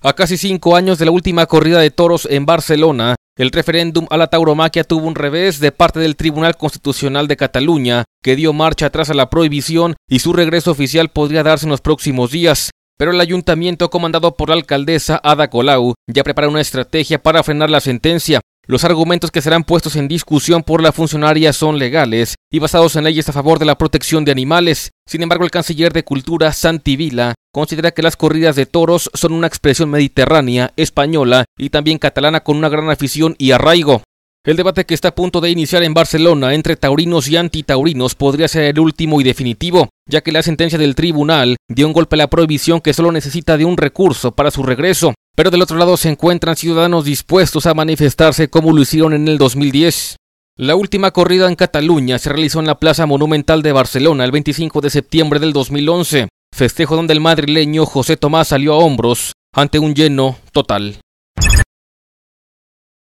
A casi cinco años de la última corrida de toros en Barcelona, el referéndum a la tauromaquia tuvo un revés de parte del Tribunal Constitucional de Cataluña, que dio marcha atrás a la prohibición y su regreso oficial podría darse en los próximos días. Pero el ayuntamiento, comandado por la alcaldesa Ada Colau, ya prepara una estrategia para frenar la sentencia. Los argumentos que serán puestos en discusión por la funcionaria son legales y basados en leyes a favor de la protección de animales. Sin embargo, el canciller de Cultura, Santi Vila, considera que las corridas de toros son una expresión mediterránea, española y también catalana con una gran afición y arraigo. El debate que está a punto de iniciar en Barcelona entre taurinos y antitaurinos podría ser el último y definitivo, ya que la sentencia del tribunal dio un golpe a la prohibición que solo necesita de un recurso para su regreso, pero del otro lado se encuentran ciudadanos dispuestos a manifestarse como lo hicieron en el 2010. La última corrida en Cataluña se realizó en la Plaza Monumental de Barcelona el 25 de septiembre del 2011 festejo donde el madrileño José Tomás salió a hombros ante un lleno total.